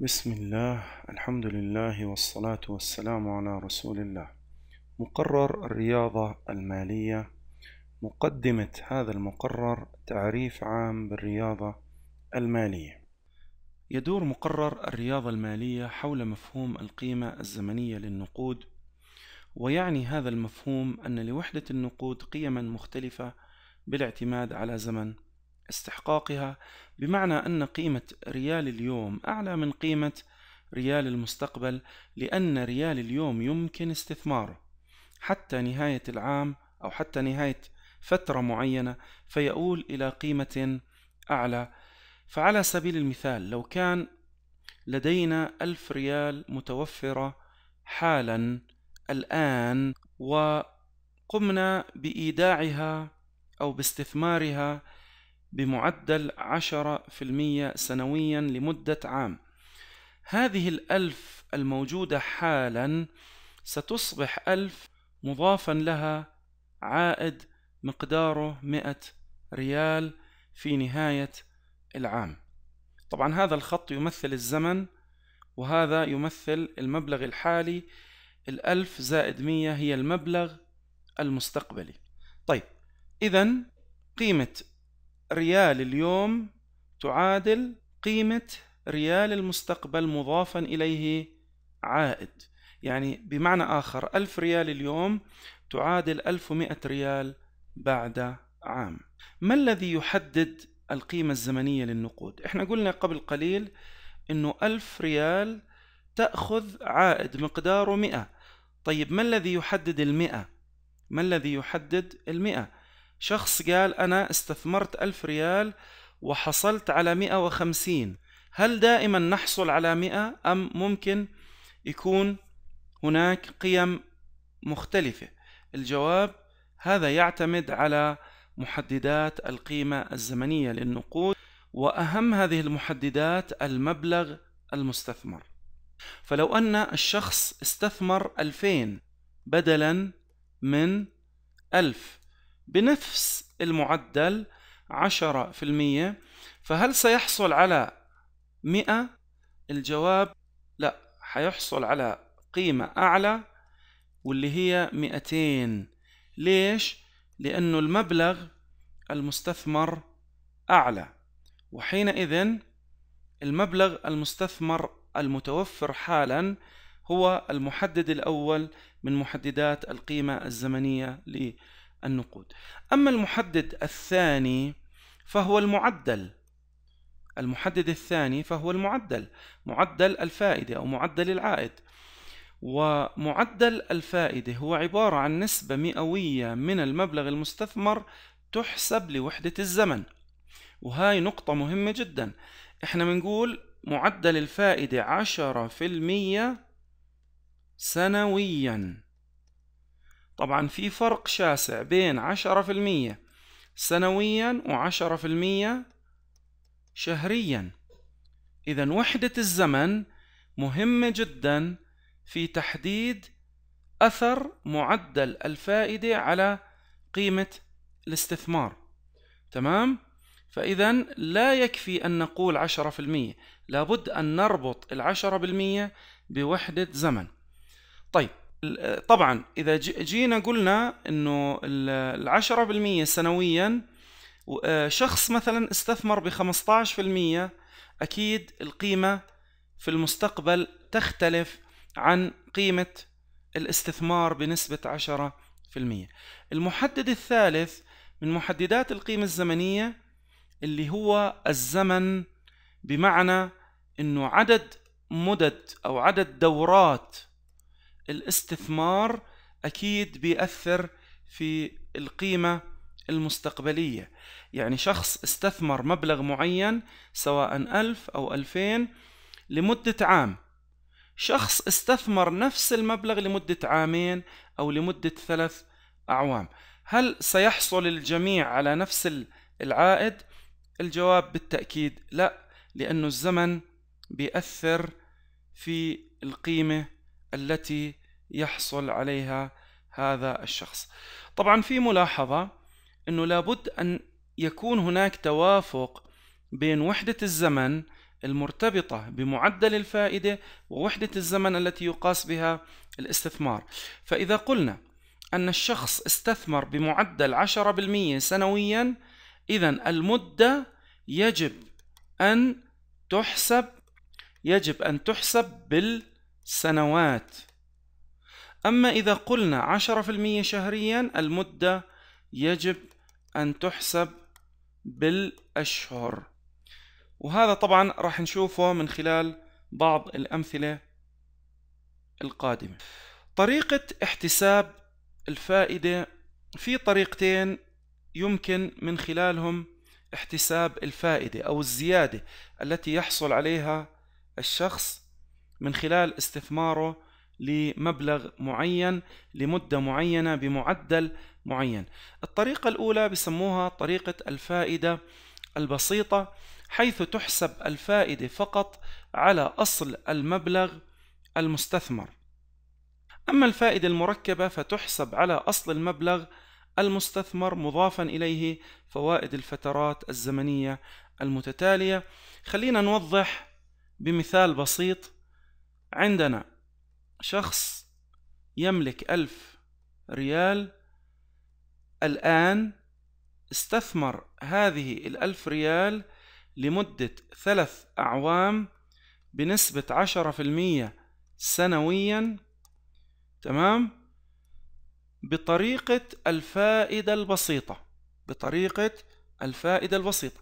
بسم الله الحمد لله والصلاة والسلام على رسول الله مقرر الرياضة المالية مقدمة هذا المقرر تعريف عام بالرياضة المالية يدور مقرر الرياضة المالية حول مفهوم القيمة الزمنية للنقود ويعني هذا المفهوم أن لوحدة النقود قيما مختلفة بالاعتماد على زمن استحقاقها بمعنى أن قيمة ريال اليوم أعلى من قيمة ريال المستقبل لأن ريال اليوم يمكن استثماره حتى نهاية العام أو حتى نهاية فترة معينة فيؤول إلى قيمة أعلى فعلى سبيل المثال لو كان لدينا ألف ريال متوفرة حالا الآن وقمنا بإيداعها أو باستثمارها بمعدل 10% سنويا لمدة عام هذه الألف الموجودة حالا ستصبح ألف مضافا لها عائد مقداره 100 ريال في نهاية العام طبعا هذا الخط يمثل الزمن وهذا يمثل المبلغ الحالي الألف زائد 100 هي المبلغ المستقبلي طيب إذا قيمة ريال اليوم تعادل قيمة ريال المستقبل مضافا إليه عائد يعني بمعنى آخر ألف ريال اليوم تعادل ألف ومائة ريال بعد عام ما الذي يحدد القيمة الزمنية للنقود؟ احنا قلنا قبل قليل انه ألف ريال تأخذ عائد مقداره مئة طيب ما الذي يحدد المئة؟ ما الذي يحدد المئة؟ شخص قال أنا استثمرت ألف ريال وحصلت على مئة وخمسين هل دائما نحصل على مئة أم ممكن يكون هناك قيم مختلفة الجواب هذا يعتمد على محددات القيمة الزمنية للنقود وأهم هذه المحددات المبلغ المستثمر فلو أن الشخص استثمر ألفين بدلا من ألف بنفس المعدل 10% فهل سيحصل على 100 الجواب لا حيحصل على قيمة أعلى واللي هي 200 ليش؟ لأنه المبلغ المستثمر أعلى وحينئذ المبلغ المستثمر المتوفر حالا هو المحدد الأول من محددات القيمة الزمنية للمبلغ النقود أما المحدد الثاني فهو المعدل المحدد الثاني فهو المعدل معدل الفائدة أو معدل العائد ومعدل الفائدة هو عبارة عن نسبة مئوية من المبلغ المستثمر تحسب لوحدة الزمن وهاي نقطة مهمة جدا احنا بنقول معدل الفائدة عشرة في المية سنويا طبعا في فرق شاسع بين عشرة في المية سنويا وعشرة في المية شهريا إذا وحدة الزمن مهمة جدا في تحديد أثر معدل الفائدة على قيمة الاستثمار تمام؟ فإذا لا يكفي أن نقول عشرة في المية لابد أن نربط العشرة بالمية بوحدة زمن طيب طبعا اذا جينا قلنا انه العشرة بالمية سنويا آه، شخص مثلا استثمر بخمسة 15% اكيد القيمة في المستقبل تختلف عن قيمة الاستثمار بنسبة عشرة في المية المحدد الثالث من محددات القيمة الزمنية اللي هو الزمن بمعنى انه عدد مدد او عدد دورات الاستثمار اكيد بيأثر في القيمة المستقبلية يعني شخص استثمر مبلغ معين سواء ألف أو ألفين لمدة عام شخص استثمر نفس المبلغ لمدة عامين أو لمدة ثلاث أعوام هل سيحصل الجميع على نفس العائد؟ الجواب بالتأكيد لا لأن الزمن بيأثر في القيمة التي يحصل عليها هذا الشخص طبعا في ملاحظة أنه لابد أن يكون هناك توافق بين وحدة الزمن المرتبطة بمعدل الفائدة ووحدة الزمن التي يقاس بها الاستثمار فإذا قلنا أن الشخص استثمر بمعدل 10% سنويا إذا المدة يجب أن تحسب يجب أن تحسب بال سنوات أما إذا قلنا 10% شهريا المدة يجب أن تحسب بالأشهر وهذا طبعا راح نشوفه من خلال بعض الأمثلة القادمة طريقة احتساب الفائدة في طريقتين يمكن من خلالهم احتساب الفائدة أو الزيادة التي يحصل عليها الشخص من خلال استثماره لمبلغ معين لمدة معينة بمعدل معين الطريقة الأولى بسموها طريقة الفائدة البسيطة حيث تحسب الفائدة فقط على أصل المبلغ المستثمر أما الفائدة المركبة فتحسب على أصل المبلغ المستثمر مضافا إليه فوائد الفترات الزمنية المتتالية خلينا نوضح بمثال بسيط عندنا شخص يملك ألف ريال الآن استثمر هذه الألف ريال لمدة ثلاث أعوام بنسبة عشرة في المية سنويا تمام بطريقة الفائدة البسيطة بطريقة الفائدة البسيطة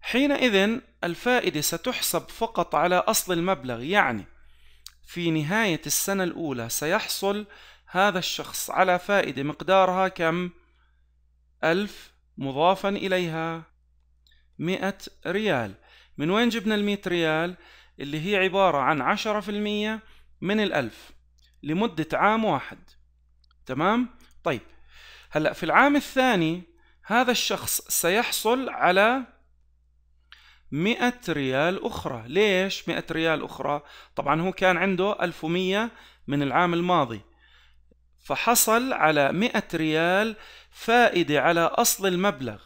حينئذ الفائدة ستحسب فقط على أصل المبلغ يعني في نهاية السنة الأولى سيحصل هذا الشخص على فائدة مقدارها كم؟ ألف مضافا إليها مئة ريال من وين جبنا المئة ريال؟ اللي هي عبارة عن عشرة في المية من الألف لمدة عام واحد تمام؟ طيب هلأ في العام الثاني هذا الشخص سيحصل على 100 ريال أخرى ليش 100 ريال أخرى طبعا هو كان عنده 1100 من العام الماضي فحصل على 100 ريال فائدة على أصل المبلغ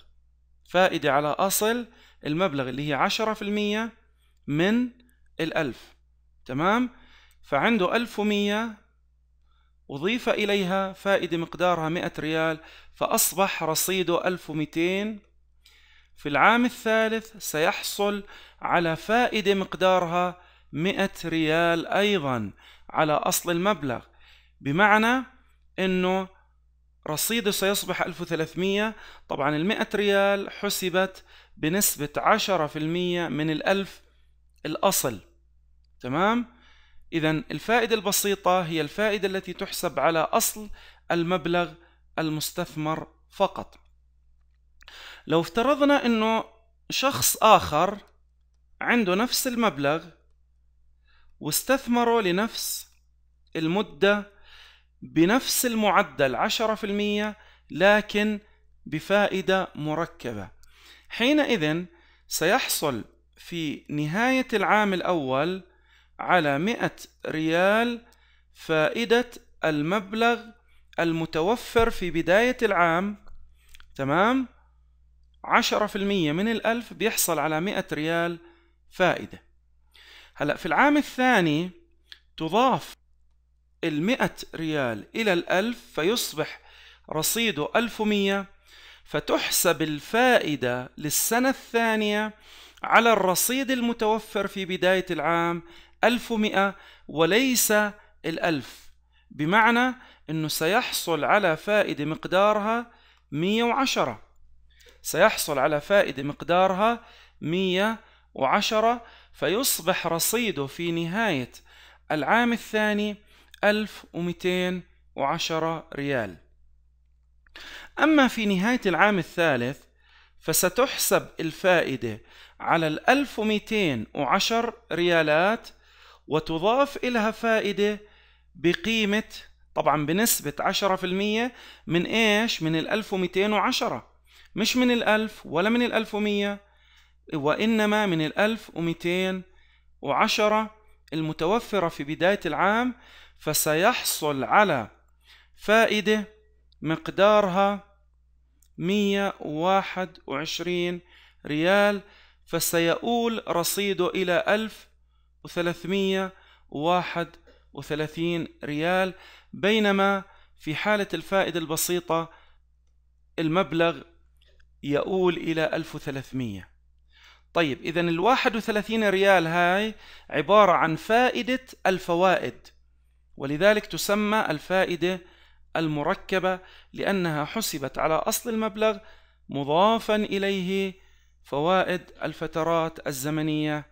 فائدة على أصل المبلغ اللي هي 10% من الألف تمام فعنده 1100 أضيف إليها فائدة مقدارها 100 ريال فأصبح رصيده 1200 في العام الثالث سيحصل على فائدة مقدارها 100 ريال أيضا على أصل المبلغ بمعنى أنه رصيده سيصبح 1300 طبعا المئة ريال حسبت بنسبة 10% من الألف الأصل تمام؟ إذا الفائدة البسيطة هي الفائدة التي تحسب على أصل المبلغ المستثمر فقط لو افترضنا انه شخص اخر عنده نفس المبلغ واستثمره لنفس المدة بنفس المعدل عشرة في المية لكن بفائدة مركبة حينئذ سيحصل في نهاية العام الأول على مئة ريال فائدة المبلغ المتوفر في بداية العام تمام؟ 10% من الألف بيحصل على 100 ريال فائدة هلأ في العام الثاني تضاف المئة ريال إلى الألف فيصبح رصيده 1100 فتحسب الفائدة للسنة الثانية على الرصيد المتوفر في بداية العام 1100 وليس الألف بمعنى أنه سيحصل على فائدة مقدارها 110 سيحصل على فائدة مقدارها 110 فيصبح رصيده في نهاية العام الثاني 1210 ريال أما في نهاية العام الثالث فستحسب الفائدة على ال 1210 ريالات وتضاف إلها فائدة بقيمة طبعا بنسبة 10% من إيش؟ من ال 1210 مش من الألف ولا من الألف ومية وإنما من الألف ومئتين وعشرة المتوفرة في بداية العام فسيحصل على فائدة مقدارها مية واحد وعشرين ريال فسيؤول رصيده إلى ألف وثلاثمية واحد وثلاثين ريال بينما في حالة الفائدة البسيطة المبلغ يؤول إلى 1300 طيب إذا ال 31 ريال هاي عبارة عن فائدة الفوائد ولذلك تسمى الفائدة المركبة لأنها حسبت على أصل المبلغ مضافا إليه فوائد الفترات الزمنية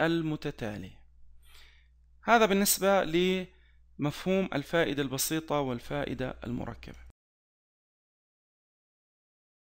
المتتالية هذا بالنسبة لمفهوم الفائدة البسيطة والفائدة المركبة